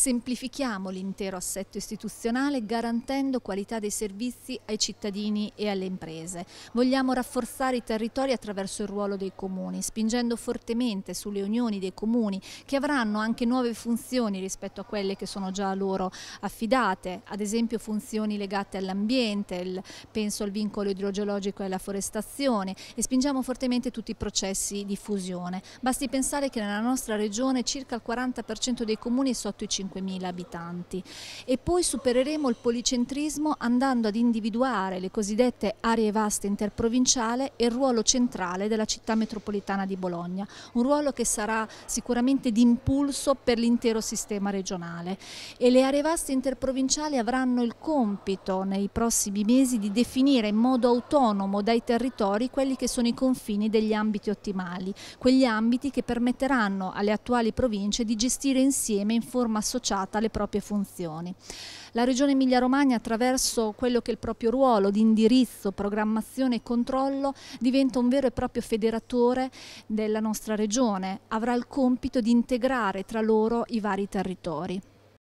Semplifichiamo l'intero assetto istituzionale garantendo qualità dei servizi ai cittadini e alle imprese. Vogliamo rafforzare i territori attraverso il ruolo dei comuni, spingendo fortemente sulle unioni dei comuni che avranno anche nuove funzioni rispetto a quelle che sono già loro affidate, ad esempio funzioni legate all'ambiente, penso al vincolo idrogeologico e alla forestazione e spingiamo fortemente tutti i processi di fusione. Basti pensare che nella nostra regione circa il 40% dei comuni è sotto i 50 25.000 abitanti e poi supereremo il policentrismo andando ad individuare le cosiddette aree vaste interprovinciale e il ruolo centrale della città metropolitana di Bologna, un ruolo che sarà sicuramente d'impulso per l'intero sistema regionale e le aree vaste interprovinciali avranno il compito nei prossimi mesi di definire in modo autonomo dai territori quelli che sono i confini degli ambiti ottimali, quegli ambiti che permetteranno alle attuali province di gestire insieme in forma associata alle proprie funzioni. La Regione Emilia-Romagna attraverso quello che è il proprio ruolo di indirizzo, programmazione e controllo diventa un vero e proprio federatore della nostra regione, avrà il compito di integrare tra loro i vari territori.